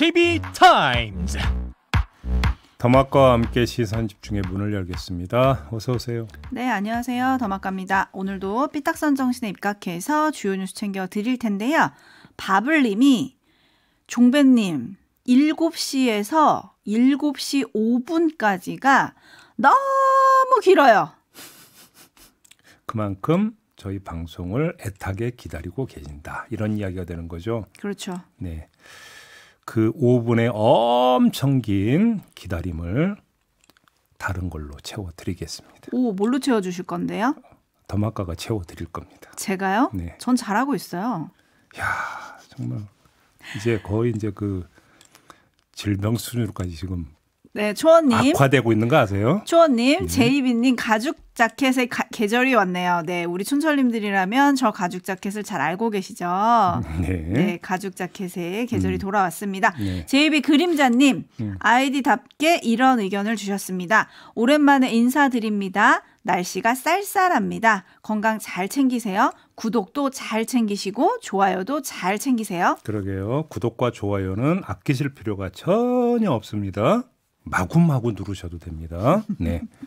JB 타임즈. 더마과 함께 시선 집중의 문을 열겠습니다. 어서 오세요. 네, 안녕하세요. 더마과입니다. 오늘도 삐딱선 정신에 입각해서 주요 뉴스 챙겨 드릴 텐데요. 바블님이 종배님 7시에서 7시 5분까지가 너무 길어요. 그만큼 저희 방송을 애타게 기다리고 계신다. 이런 이야기가 되는 거죠. 그렇죠. 네. 그 5분의 엄청 긴 기다림을 다른 걸로 채워드리겠습니다. 오, 뭘로 채워주실 건데요? 더마카가 채워드릴 겁니다. 제가요? 네. 전 잘하고 있어요. 야 정말 이제 거의 이제 그 질병 수준으로까지 지금 네, 초원님. 악화되고 있는 거 아세요? 초원님, 네. 제이비님, 가죽 자켓의 가, 계절이 왔네요. 네, 우리 춘철님들이라면 저 가죽 자켓을 잘 알고 계시죠? 음, 네. 네 가죽 자켓의 계절이 음. 돌아왔습니다. 네. 제이비 그림자님, 네. 아이디답게 이런 의견을 주셨습니다. 오랜만에 인사드립니다. 날씨가 쌀쌀합니다. 건강 잘 챙기세요. 구독도 잘 챙기시고 좋아요도 잘 챙기세요. 그러게요. 구독과 좋아요는 아끼실 필요가 전혀 없습니다. 마구마구 누르셔도 됩니다. 네.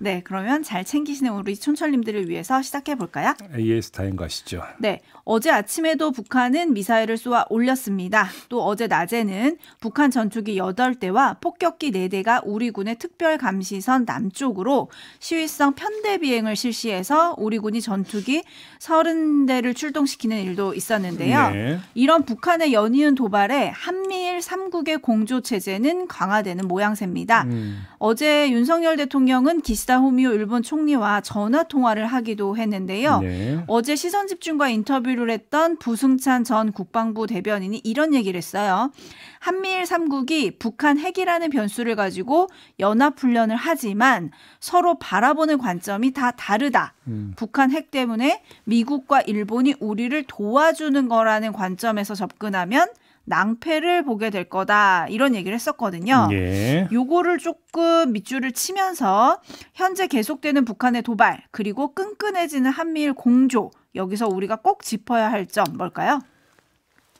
네, 그러면 잘 챙기시는 우리 촌철님들을 위해서 시작해 볼까요? AS 다행 가시죠. 네, 어제 아침에도 북한은 미사일을 쏘아 올렸습니다. 또 어제 낮에는 북한 전투기 8대와 폭격기 4대가 우리 군의 특별 감시선 남쪽으로 시위성 편대 비행을 실시해서 우리 군이 전투기 30대를 출동시키는 일도 있었는데요. 네. 이런 북한의 연이은 도발에 한미일 3국의 공조 체제는 강화되는 모양새입니다. 음. 어제 윤석열 대통령은 기시 기시다 후미오 일본 총리와 전화 통화를 하기도 했는데요. 네. 어제 시선 집중과 인터뷰를 했던 부승찬 전 국방부 대변인이 이런 얘기를 했어요. 한미일 3국이 북한 핵이라는 변수를 가지고 연합 훈련을 하지만 서로 바라보는 관점이 다 다르다. 음. 북한 핵 때문에 미국과 일본이 우리를 도와주는 거라는 관점에서 접근하면 낭패를 보게 될 거다 이런 얘기를 했었거든요. 예. 요거를 조금 밑줄을 치면서 현재 계속되는 북한의 도발 그리고 끈끈해지는 한미일 공조 여기서 우리가 꼭 짚어야 할 점 뭘까요?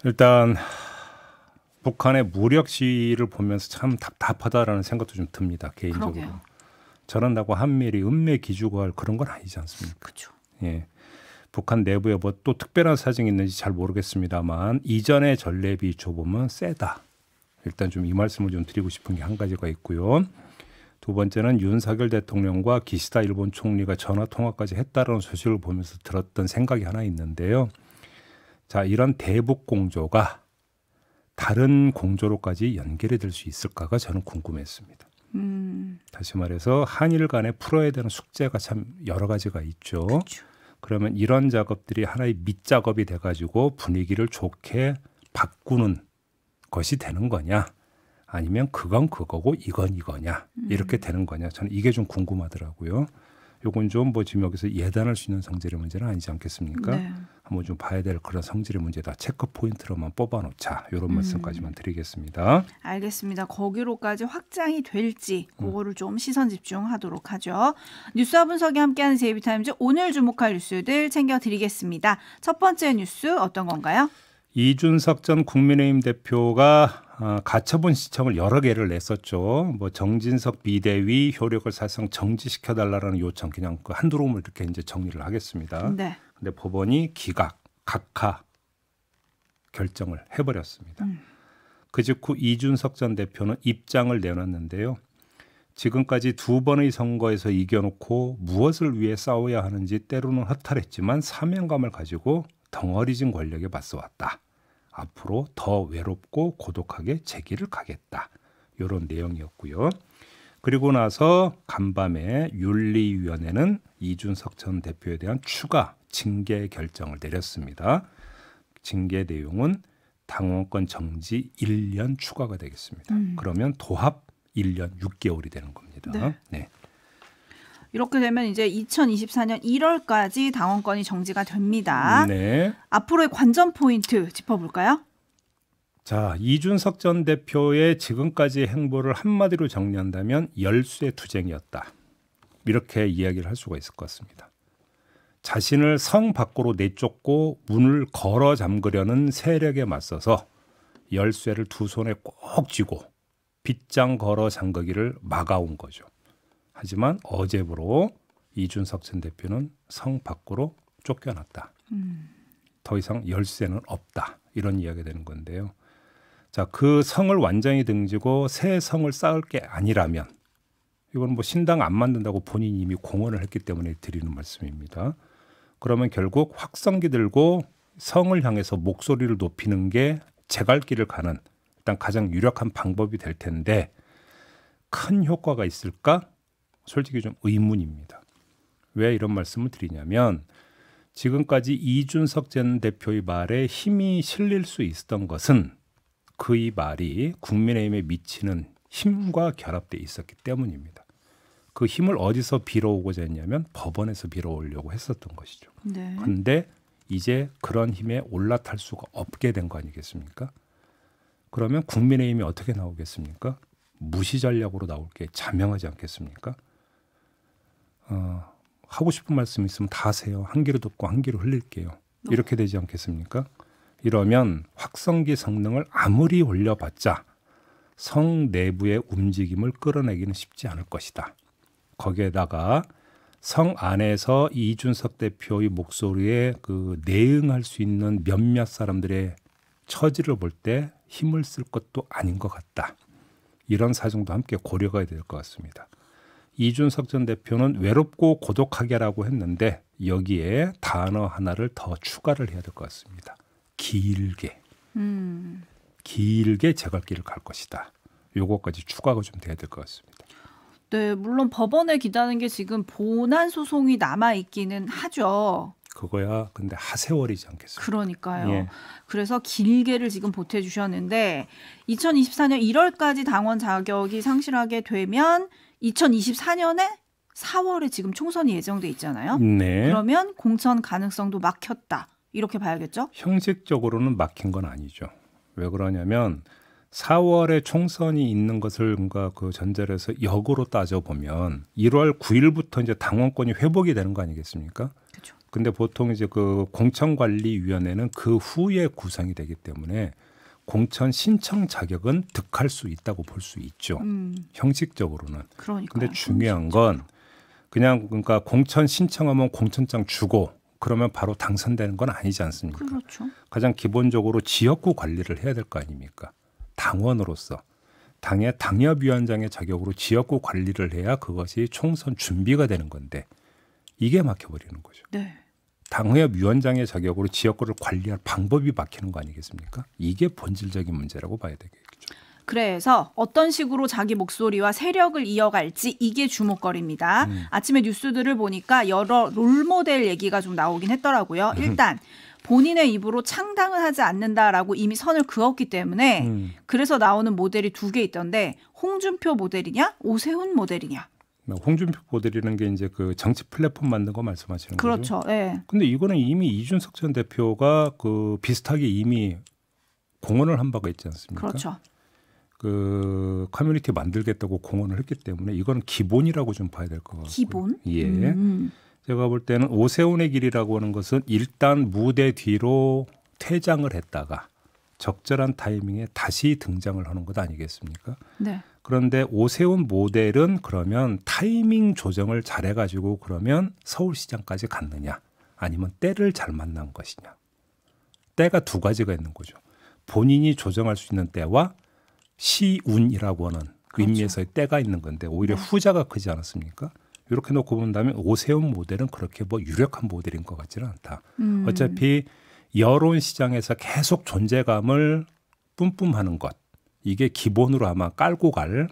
일단 북한의 무력 시를 보면서 참 답답하다라는 생각도 좀 듭니다 개인적으로. 그러게요. 저런다고 한미일이 은매 기주고할 그런 건 아니지 않습니까? 그렇죠. 예. 북한 내부에 뭐 또 특별한 사정이 있는지 잘 모르겠습니다만 이전의 전례비 조범은 세다. 일단 좀 이 말씀을 좀 드리고 싶은 게 한 가지가 있고요. 두 번째는 윤석열 대통령과 기시다 일본 총리가 전화 통화까지 했다라는 소식을 보면서 들었던 생각이 하나 있는데요. 자, 이런 대북 공조가 다른 공조로까지 연결이 될 수 있을까가 저는 궁금했습니다. 음. 다시 말해서 한일 간에 풀어야 되는 숙제가 참 여러 가지가 있죠. 그쵸. 그러면 이런 작업들이 하나의 밑작업이 돼가지고 분위기를 좋게 바꾸는 것이 되는 거냐 아니면 그건 그거고 이건 이거냐 이렇게 음. 되는 거냐 저는 이게 좀 궁금하더라고요. 요건 좀 뭐 지금 여기서 예단할 수 있는 성질의 문제는 아니지 않겠습니까? 네. 한번 좀 봐야 될 그런 성질의 문제다. 체크 포인트로만 뽑아놓자. 이런 음. 말씀까지만 드리겠습니다. 알겠습니다. 거기로까지 확장이 될지 음. 그거를 좀 시선 집중하도록 하죠. 뉴스와 분석이 함께하는 제이비타임즈 오늘 주목할 뉴스들 챙겨드리겠습니다. 첫 번째 뉴스 어떤 건가요? 이준석 전 국민의힘 대표가 아, 가처분 시청을 여러 개를 냈었죠. 뭐 정진석 비대위 효력을 사실상 정지시켜달라는 요청 그냥 그 한두 롬을 이렇게 이제 정리를 하겠습니다. 네. 근데 법원이 기각, 각하 결정을 해버렸습니다. 음. 그 직후 이준석 전 대표는 입장을 내놨는데요. 지금까지 두 번의 선거에서 이겨놓고 무엇을 위해 싸워야 하는지 때로는 허탈했지만 사명감을 가지고 덩어리진 권력에 맞서왔다. 앞으로 더 외롭고 고독하게 재기를 가겠다. 이런 내용이었고요. 그리고 나서 간밤에 윤리위원회는 이준석 전 대표에 대한 추가 징계 결정을 내렸습니다. 징계 내용은 당원권 정지 1년 추가가 되겠습니다. 음. 그러면 도합 1년 6개월이 되는 겁니다. 네. 네. 이렇게 되면 이제 2024년 1월까지 당원권이 정지가 됩니다. 네. 앞으로의 관전 포인트 짚어볼까요? 자, 이준석 전 대표의 지금까지 행보를 한마디로 정리한다면 열쇠 투쟁이었다. 이렇게 이야기를 할 수가 있을 것 같습니다. 자신을 성 밖으로 내쫓고 문을 걸어 잠그려는 세력에 맞서서 열쇠를 두 손에 꼭 쥐고 빗장 걸어 잠그기를 막아온 거죠. 하지만 어제부로 이준석 전 대표는 성 밖으로 쫓겨났다. 음. 더 이상 열쇠는 없다. 이런 이야기가 되는 건데요. 자, 그 성을 완전히 등지고 새 성을 쌓을 게 아니라면 이건 뭐 신당 안 만든다고 본인이 이미 공언을 했기 때문에 드리는 말씀입니다. 그러면 결국 확성기 들고 성을 향해서 목소리를 높이는 게 제갈길을 가는 일단 가장 유력한 방법이 될 텐데 큰 효과가 있을까? 솔직히 좀 의문입니다. 왜 이런 말씀을 드리냐면 지금까지 이준석 전 대표의 말에 힘이 실릴 수 있었던 것은 그의 말이 국민의힘에 미치는 힘과 결합돼 있었기 때문입니다. 그 힘을 어디서 빌어오고자 했냐면 법원에서 빌어오려고 했었던 것이죠. 네. 근데 이제 그런 힘에 올라탈 수가 없게 된 거 아니겠습니까? 그러면 국민의힘이 어떻게 나오겠습니까? 무시 전략으로 나올 게 자명하지 않겠습니까? 어, 하고 싶은 말씀 있으면 다 하세요. 한 귀로 듣고 한 귀로 흘릴게요. 어. 이렇게 되지 않겠습니까? 이러면 확성기 성능을 아무리 올려봤자 성 내부의 움직임을 끌어내기는 쉽지 않을 것이다. 거기에다가 성 안에서 이준석 대표의 목소리에 그 내응할 수 있는 몇몇 사람들의 처지를 볼 때 힘을 쓸 것도 아닌 것 같다. 이런 사정도 함께 고려가 될것 같습니다. 이준석 전 대표는 외롭고 고독하게라고 했는데 여기에 단어 하나를 더 추가를 해야 될 것 같습니다. 길게. 음. 길게 제갈길을 갈 것이다. 요것까지 추가가 좀 돼야 될 것 같습니다. 네, 물론 법원에 기다는 리게 지금 본안 소송이 남아 있기는 하죠. 그거야 근데 하세월이지 않겠어요. 그러니까요. 예. 그래서 길게를 지금 보태 주셨는데 2024년 1월까지 당원 자격이 상실하게 되면 2024년에 4월에 지금 총선이 예정돼 있잖아요. 네. 그러면 공천 가능성도 막혔다. 이렇게 봐야겠죠? 형식적으로는 막힌 건 아니죠. 왜 그러냐면 4월에 총선이 있는 것을 뭔가 그 전제로 해서 역으로 따져보면 1월 9일부터 이제 당원권이 회복이 되는 거 아니겠습니까? 그렇죠. 근데 보통 이제 그 공천관리위원회는 그 후에 구성이 되기 때문에 공천 신청 자격은 득할 수 있다고 볼 수 있죠. 음. 형식적으로는. 그러니까. 근데 중요한 건 그냥 그러니까 공천 신청하면 공천장 주고 그러면 바로 당선되는 건 아니지 않습니까? 그렇죠. 가장 기본적으로 지역구 관리를 해야 될 거 아닙니까? 당원으로서 당의 당협위원장의 자격으로 지역구 관리를 해야 그것이 총선 준비가 되는 건데 이게 막혀버리는 거죠. 네. 당협위원장의 자격으로 지역구를 관리할 방법이 막히는 거 아니겠습니까? 이게 본질적인 문제라고 봐야 되겠죠. 그래서 어떤 식으로 자기 목소리와 세력을 이어갈지 이게 주목거리입니다. 음. 아침에 뉴스들을 보니까 여러 롤모델 얘기가 좀 나오긴 했더라고요. 음. 일단 본인의 입으로 창당을 하지 않는다라고 이미 선을 그었기 때문에 음. 그래서 나오는 모델이 두 개 있던데 홍준표 모델이냐 오세훈 모델이냐. 네, 홍준표 모델이라는 게 이제 그 정치 플랫폼 만든 거 말씀하시는 그렇죠. 거죠. 그렇죠. 예. 근데 이거는 이미 이준석 전 대표가 그 비슷하게 이미 공언을 한 바가 있지 않습니까? 그렇죠. 그 커뮤니티 만들겠다고 공언을 했기 때문에 이거는 기본이라고 좀 봐야 될 것 같고 기본? 예. 음. 음. 제가 볼 때는 오세훈의 길이라고 하는 것은 일단 무대 뒤로 퇴장을 했다가 적절한 타이밍에 다시 등장을 하는 것 아니겠습니까? 네. 그런데 오세훈 모델은 그러면 타이밍 조정을 잘해가지고 그러면 서울시장까지 갔느냐 아니면 때를 잘 만난 것이냐 때가 두 가지가 있는 거죠. 본인이 조정할 수 있는 때와 시운이라고 하는 그 그렇죠. 의미에서의 때가 있는 건데 오히려 네. 후자가 크지 않았습니까? 이렇게 놓고 본다면 오세훈 모델은 그렇게 뭐 유력한 모델인 것 같지는 않다. 음. 어차피 여론 시장에서 계속 존재감을 뿜뿜하는 것 이게 기본으로 아마 깔고 갈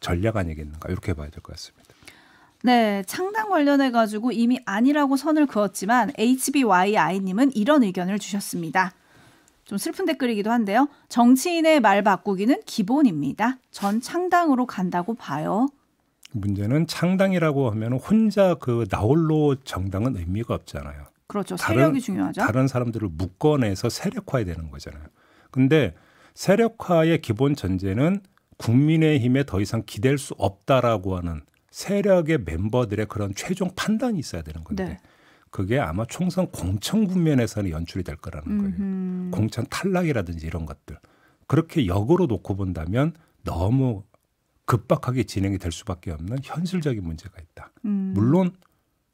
전략 아니겠는가 이렇게 봐야 될 것 같습니다. 네, 창당 관련해 가지고 이미 아니라고 선을 그었지만 HBYI님은 이런 의견을 주셨습니다. 좀 슬픈 댓글이기도 한데요. 정치인의 말 바꾸기는 기본입니다. 전 창당으로 간다고 봐요. 문제는 창당이라고 하면 혼자 그 나홀로 정당은 의미가 없잖아요. 그렇죠. 다른, 세력이 중요하죠. 다른 사람들을 묶어내서 세력화되는 해야 거잖아요. 근데 세력화의 기본 전제는 국민의힘에 더 이상 기댈 수 없다라고 하는 세력의 멤버들의 그런 최종 판단이 있어야 되는 건데 네. 그게 아마 총선 공천 국면에서는 연출이 될 거라는 음흠. 거예요. 공천 탈락이라든지 이런 것들 그렇게 역으로 놓고 본다면 너무 급박하게 진행이 될 수밖에 없는 현실적인 문제가 있다. 음. 물론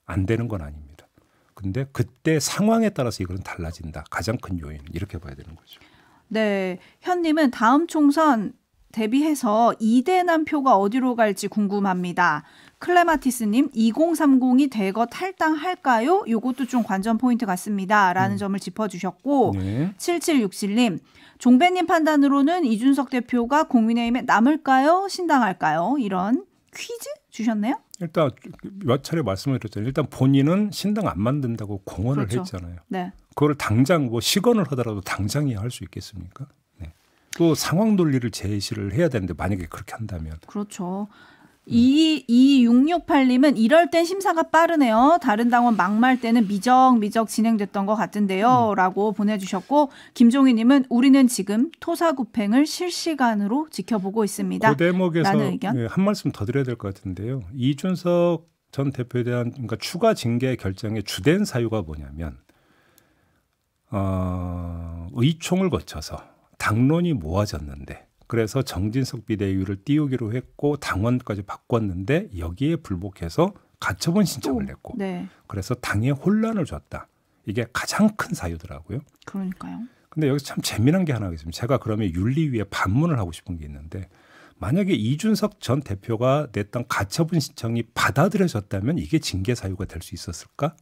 안 되는 건 아닙니다. 근데 그때 상황에 따라서 이거는 달라진다. 가장 큰요인 이렇게 봐야 되는 거죠. 네. 현님은 다음 총선 대비해서 이대남 표가 어디로 갈지 궁금합니다. 클레마티스님 2030이 대거 탈당할까요? 요것도 좀 관전 포인트 같습니다라는 음. 점을 짚어주셨고 네. 7767님 종배님 판단으로는 이준석 대표가 국민의힘에 남을까요? 신당할까요? 이런 퀴즈 주셨네요. 일단 몇 차례 말씀을 드렸잖아요. 일단 본인은 신당 안 만든다고 공언을 그렇죠. 했잖아요. 네. 그걸 당장 뭐 시건을 하더라도 당장이 할 수 있겠습니까? 네. 또 상황 논리를 제시를 해야 되는데 만약에 그렇게 한다면 그렇죠. 22668님은 이럴 땐 심사가 빠르네요. 다른 당원 막말 때는 미적미적 진행됐던 것 같은데요. 음. 라고 보내주셨고, 김종희님은 우리는 지금 토사구팽을 실시간으로 지켜보고 있습니다. 그 대목에서 네, 한 말씀 더 드려야 될 것 같은데요. 이준석 전 대표에 대한 그러니까 추가 징계 결정의 주된 사유가 뭐냐면, 어, 의총을 거쳐서 당론이 모아졌는데, 그래서 정진석 비대위를 띄우기로 했고 당원까지 바꿨는데 여기에 불복해서 가처분 신청을 냈고 네. 그래서 당에 혼란을 줬다. 이게 가장 큰 사유더라고요. 그러니까요. 근데 여기서 참 재미난 게 하나 있습니다. 제가 그러면 윤리위에 반문을 하고 싶은 게 있는데 만약에 이준석 전 대표가 냈던 가처분 신청이 받아들여졌다면 이게 징계 사유가 될 수 있었을까?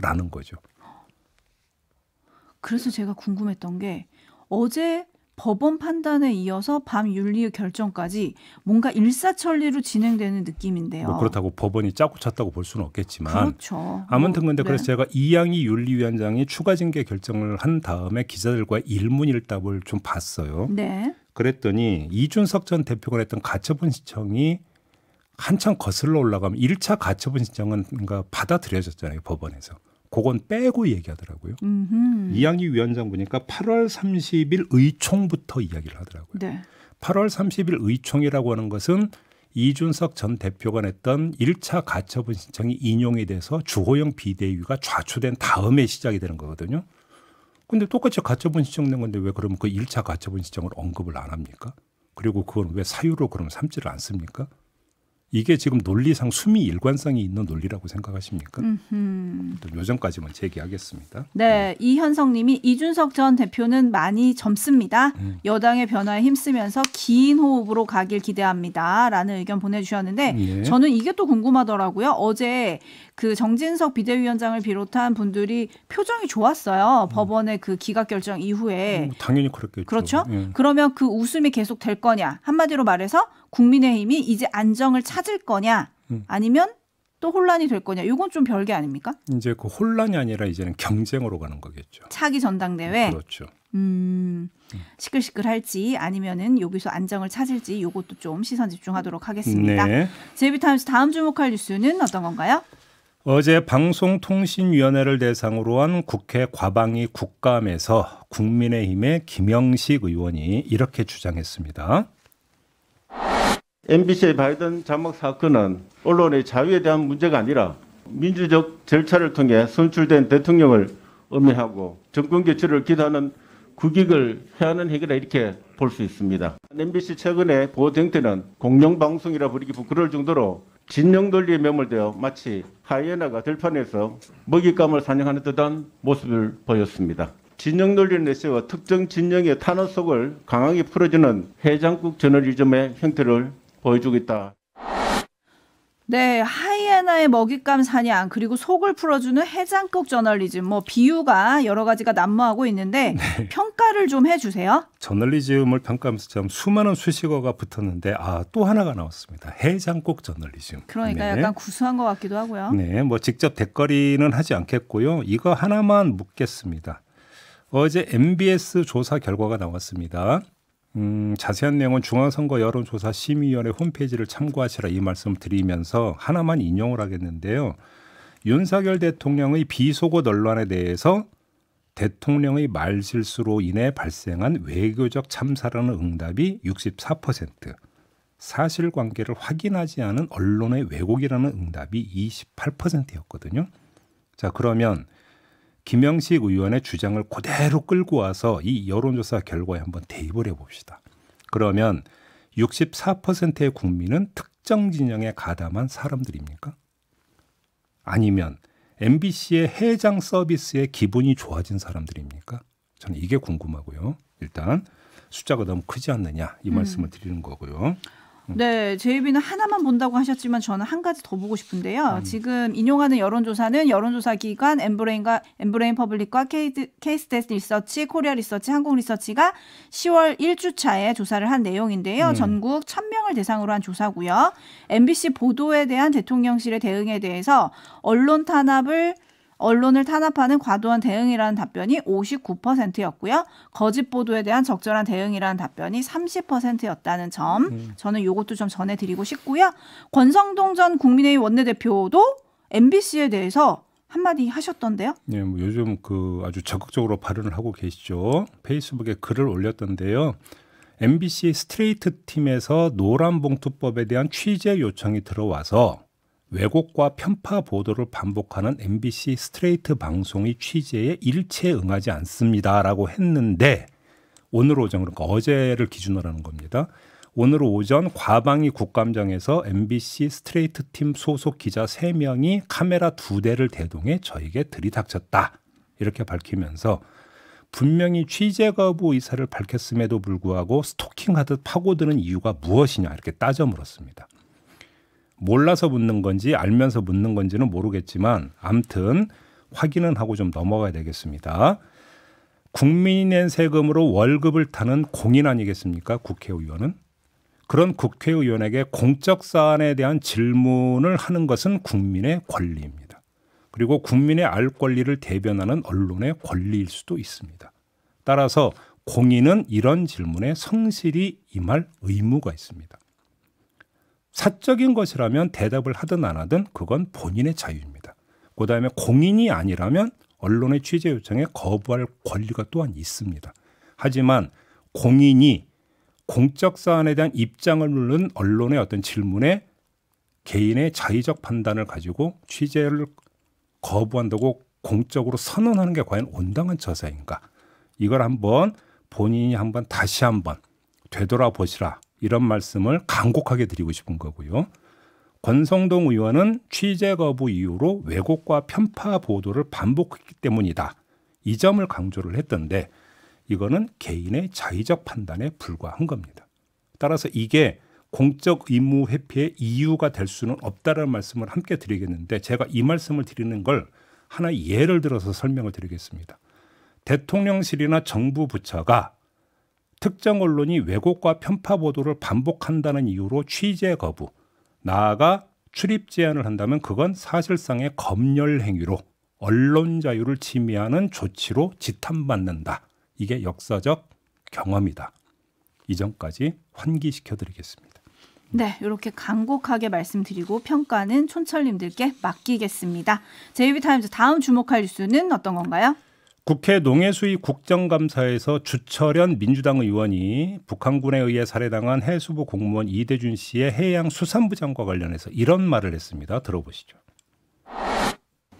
라는 거죠. 그래서 제가 궁금했던 게 어제 법원 판단에 이어서 밤윤리의 결정까지 뭔가 일사천리로 진행되는 느낌인데요. 뭐 그렇다고 법원이 짜고 찼다고 볼 수는 없겠지만 그렇죠. 아무튼 뭐, 근데 그래서 네. 제가 이양희 윤리위원장이 추가 징계 결정을 한 다음에 기자들과 일문일답을 좀 봤어요. 네. 그랬더니 이준석 전 대표가 했던 가처분 신청이 한참 거슬러 올라가면 일차 가처분 신청은 받아들여졌잖아요, 법원에서. 그건 빼고 얘기하더라고요. 음흠. 이양희 위원장 보니까 8월 30일 의총부터 이야기를 하더라고요. 네. 8월 30일 의총이라고 하는 것은 이준석 전 대표가 냈던 1차 가처분 신청이 인용이 돼서 주호영 비대위가 좌초된 다음에 시작이 되는 거거든요. 근데 똑같이 가처분 신청 낸 건데 왜 그러면 그 1차 가처분 신청을 언급을 안 합니까? 그리고 그건왜 사유로 그럼 삼지를 않습니까? 이게 지금 논리상 수미 일관성이 있는 논리라고 생각하십니까? 음흠. 요점까지만 제기하겠습니다. 네, 네. 이현성님이 이준석 전 대표는 많이 젊습니다. 음. 여당의 변화에 힘쓰면서 긴 호흡으로 가길 기대합니다.라는 의견 보내주셨는데 예. 저는 이게 또 궁금하더라고요. 어제 그 정진석 비대위원장을 비롯한 분들이 표정이 좋았어요. 음. 법원의 그 기각 결정 이후에 음, 당연히 그렇겠죠. 그렇죠. 예. 그러면 그 웃음이 계속 될 거냐 한마디로 말해서 국민의힘이 이제 안정을 찾을 거냐 음. 아니면 또 혼란이 될 거냐 이건 좀 별개 아닙니까? 이제 그 혼란이 아니라 이제는 경쟁으로 가는 거겠죠. 차기 전당대회. 그렇죠. 음, 음. 시끌시끌할지 아니면은 여기서 안정을 찾을지 이것도 좀 시선 집중하도록 하겠습니다. 네. 제비타임스 다음 주목할 뉴스는 어떤 건가요? 어제 방송통신위원회를 대상으로 한 국회 과방위 국감에서 국민의힘의 김영식 의원이 이렇게 주장했습니다. MBC의 바이든 자막 사건은 언론의 자유에 대한 문제가 아니라 민주적 절차를 통해 선출된 대통령을 의미하고 정권 교체를 기도하는 국익을 해하는 행위라 이렇게 볼 수 있습니다. MBC 최근의 보도 행태는 공영방송이라 부르기 부끄러울 정도로 진영 논리에 매몰되어 마치 하이에나가 들판에서 먹잇감을 사냥하는 듯한 모습을 보였습니다. 진영 논리를 내세워 특정 진영의 탄원속을 강하게 풀어주는 해장국 저널리즘의 형태를 보여주겠다. 네, 하이에나의 먹잇감 사냥 그리고 속을 풀어주는 해장국 저널리즘 뭐 비유가 여러 가지가 난무하고 있는데 네. 평가를 좀 해주세요. 저널리즘을 평가하면서 참 수많은 수식어가 붙었는데 아 또 하나가 나왔습니다. 해장국 저널리즘. 그러니까 네. 약간 구수한 것 같기도 하고요. 네, 뭐 직접 댓거리는 하지 않겠고요. 이거 하나만 묻겠습니다. 어제 MBS 조사 결과가 나왔습니다. 음, 자세한 내용은 중앙선거 여론조사 심의위원회 홈페이지를 참고하시라 이 말씀을 드리면서 하나만 인용을 하겠는데요. 윤석열 대통령의 비속어 논란에 대해서 대통령의 말실수로 인해 발생한 외교적 참사라는 응답이 64%, 사실관계를 확인하지 않은 언론의 왜곡이라는 응답이 28%였거든요. 자 그러면 김영식 의원의 주장을 그대로 끌고 와서 이 여론조사 결과에 한번 대입을 해봅시다. 그러면 64%의 국민은 특정 진영에 가담한 사람들입니까? 아니면 MBC의 해장 서비스에 기분이 좋아진 사람들입니까? 저는 이게 궁금하고요. 일단 숫자가 너무 크지 않느냐 이 음. 말씀을 음. 드리는 거고요. 음. 네, 제이비는 하나만 본다고 하셨지만 저는 한 가지 더 보고 싶은데요. 음. 지금 인용하는 여론조사는 여론조사 기관 엠브레인과 엠브레인 퍼블릭과 케이스테스 리서치, 코리아 리서치, 한국 리서치가 10월 1주차에 조사를 한 내용인데요. 음. 전국 1000명을 대상으로 한 조사고요. MBC 보도에 대한 대통령실의 대응에 대해서 언론 탄압을 언론을 탄압하는 과도한 대응이라는 답변이 59%였고요. 거짓 보도에 대한 적절한 대응이라는 답변이 30%였다는 점 음. 저는 이것도 좀 전해드리고 싶고요. 권성동 전 국민의힘 원내대표도 MBC에 대해서 한마디 하셨던데요. 네, 뭐 요즘 그 아주 적극적으로 발언을 하고 계시죠. 페이스북에 글을 올렸던데요. MBC 스트레이트 팀에서 노란 봉투법에 대한 취재 요청이 들어와서 왜곡과 편파 보도를 반복하는 MBC 스트레이트 방송의 취재에 일체 응하지 않습니다라고 했는데 오늘 오전 그러니까 어제를 기준으로 하는 겁니다. 오늘 오전 과방위 국감장에서 MBC 스트레이트 팀 소속 기자 3명이 카메라 2대를 대동해 저에게 들이닥쳤다. 이렇게 밝히면서 분명히 취재 거부 의사를 밝혔음에도 불구하고 스토킹하듯 파고드는 이유가 무엇이냐 이렇게 따져 물었습니다. 몰라서 묻는 건지 알면서 묻는 건지는 모르겠지만 암튼 확인은 하고 좀 넘어가야 되겠습니다. 국민의 세금으로 월급을 타는 공인 아니겠습니까? 국회의원은 그런 국회의원에게 공적 사안에 대한 질문을 하는 것은 국민의 권리입니다. 그리고 국민의 알 권리를 대변하는 언론의 권리일 수도 있습니다. 따라서 공인은 이런 질문에 성실히 임할 의무가 있습니다. 사적인 것이라면 대답을 하든 안 하든 그건 본인의 자유입니다. 그 다음에 공인이 아니라면 언론의 취재 요청에 거부할 권리가 또한 있습니다. 하지만 공인이 공적 사안에 대한 입장을 물는 언론의 어떤 질문에 개인의 자의적 판단을 가지고 취재를 거부한다고 공적으로 선언하는 게 과연 온당한 처사인가? 이걸 한번 본인이 한번 다시 한번 되돌아보시라 이런 말씀을 간곡하게 드리고 싶은 거고요. 권성동 의원은 취재 거부 이유로 왜곡과 편파 보도를 반복했기 때문이다. 이 점을 강조를 했던데 이거는 개인의 자의적 판단에 불과한 겁니다. 따라서 이게 공적 임무 회피의 이유가 될 수는 없다라는 말씀을 함께 드리겠는데 제가 이 말씀을 드리는 걸하나 예를 들어서 설명을 드리겠습니다. 대통령실이나 정부 부처가 특정 언론이 왜곡과 편파 보도를 반복한다는 이유로 취재 거부, 나아가 출입 제한을 한다면 그건 사실상의 검열 행위로 언론 자유를 침해하는 조치로 지탄받는다. 이게 역사적 경험이다. 이전까지 환기시켜 드리겠습니다. 네, 이렇게 간곡하게 말씀드리고 평가는 촌철님들께 맡기겠습니다. 제이비타임즈 다음 주목할 뉴스는 어떤 건가요? 국회 농해수위 국정감사에서 주철현 민주당 의원이 북한군에 의해 살해당한 해수부 공무원 이대준 씨의 해양수산부 장과 관련해서 이런 말을 했습니다. 들어보시죠.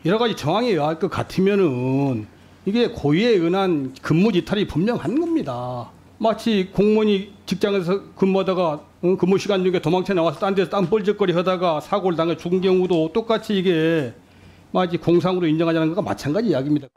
여러 가지 정황에 의할 것 같으면은 이게 고의에 의한 근무 지탈이 분명한 겁니다. 마치 공무원이 직장에서 근무하다가 근무 시간 중에 도망쳐 나와서 딴 데서 딴 뻘짓거리 하다가 사고를 당해 죽은 경우도 똑같이 이게 마치 공상으로 인정하자는 것과 마찬가지 이야기입니다.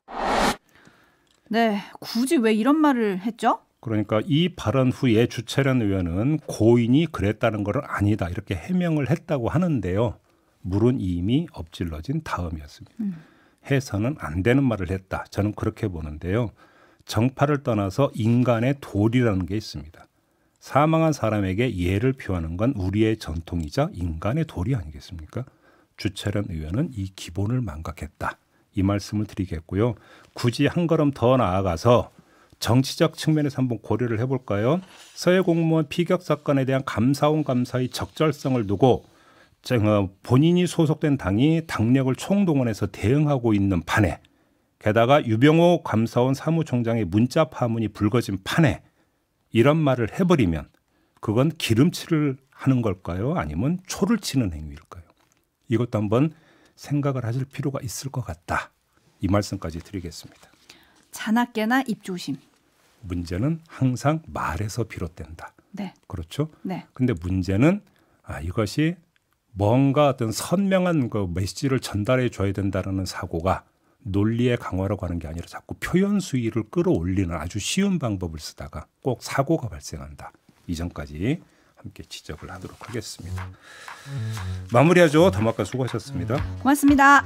네, 굳이 왜 이런 말을 했죠? 그러니까 이 발언 후에 주채련 의원은 고인이 그랬다는 것은 아니다 이렇게 해명을 했다고 하는데요. 물은 이미 엎질러진 다음이었습니다. 음. 해서는 안 되는 말을 했다. 저는 그렇게 보는데요. 정파를 떠나서 인간의 도리라는 게 있습니다. 사망한 사람에게 예를 표하는 건 우리의 전통이자 인간의 도리 아니겠습니까? 주철현 의원은 이 기본을 망각했다. 이 말씀을 드리겠고요. 굳이 한 걸음 더 나아가서 정치적 측면에서 한번 고려를 해볼까요? 서해 공무원 피격 사건에 대한 감사원 감사의 적절성을 두고 어, 본인이 소속된 당이 당력을 총동원해서 대응하고 있는 판에 게다가 유병호 감사원 사무총장의 문자 파문이 불거진 판에 이런 말을 해버리면 그건 기름칠을 하는 걸까요? 아니면 초를 치는 행위일까요? 이것도 한번 생각을 하실 필요가 있을 것 같다. 이 말씀까지 드리겠습니다. 자나깨나 입조심. 문제는 항상 말에서 비롯된다. 네. 그렇죠? 네. 근데 문제는 아, 이것이 뭔가 어떤 선명한 그 메시지를 전달해 줘야 된다라는 사고가 논리의 강화라고 하는 게 아니라 자꾸 표현 수위를 끌어올리는 아주 쉬운 방법을 쓰다가 꼭 사고가 발생한다. 이전까지 함께 지적을 하도록 하겠습니다. 마무리하죠. 담화가 수고하셨습니다. 고맙습니다.